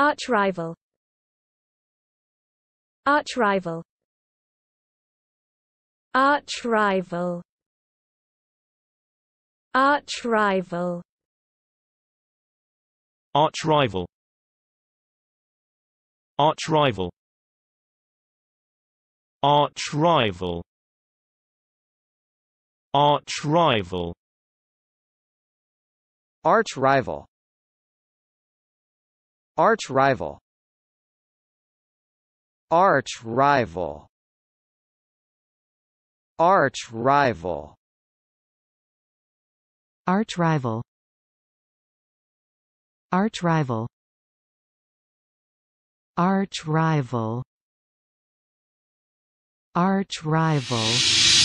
Arch Arch Arch Arch rival. rival. rival. rival. Arch rival. Arch rival. Arch rival. Arch rival. Arch rival Arch rival Arch rival Arch rival Arch rival Arch rival Arch rival